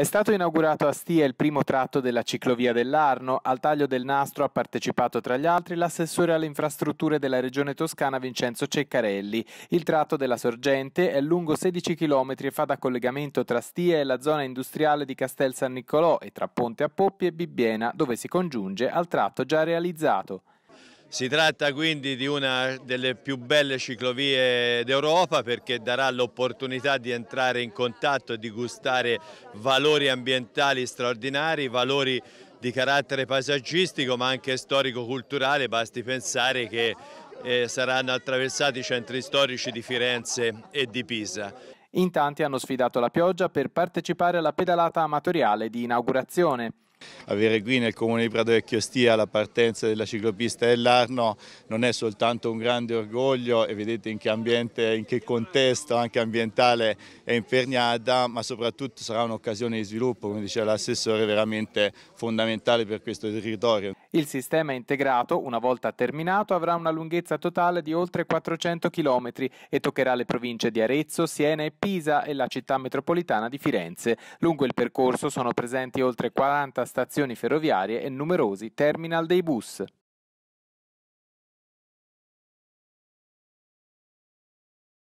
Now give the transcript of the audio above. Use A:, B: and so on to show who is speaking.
A: È stato inaugurato a Stia il primo tratto della ciclovia dell'Arno. Al taglio del nastro ha partecipato tra gli altri l'assessore alle infrastrutture della regione toscana Vincenzo Ceccarelli. Il tratto della sorgente è lungo 16 km e fa da collegamento tra Stia e la zona industriale di Castel San Niccolò e tra Ponte a Poppi e Bibbiena, dove si congiunge al tratto già realizzato.
B: Si tratta quindi di una delle più belle ciclovie d'Europa perché darà l'opportunità di entrare in contatto e di gustare valori ambientali straordinari, valori di carattere paesaggistico ma anche storico-culturale, basti pensare che eh, saranno attraversati i centri storici di Firenze e di Pisa.
A: In tanti hanno sfidato la pioggia per partecipare alla pedalata amatoriale di inaugurazione. Avere qui nel comune di Prato Vecchio Stia
C: la partenza della ciclopista dell'Arno non è soltanto un grande orgoglio e vedete in che ambiente, in che contesto anche ambientale è imperniata, ma soprattutto sarà
A: un'occasione di sviluppo, come diceva l'assessore, veramente fondamentale per questo territorio. Il sistema integrato, una volta terminato, avrà una lunghezza totale di oltre 400 km e toccherà le province di Arezzo, Siena e Pisa e la città metropolitana di Firenze. Lungo il percorso sono presenti oltre 40 stazioni ferroviarie e numerosi terminal dei bus.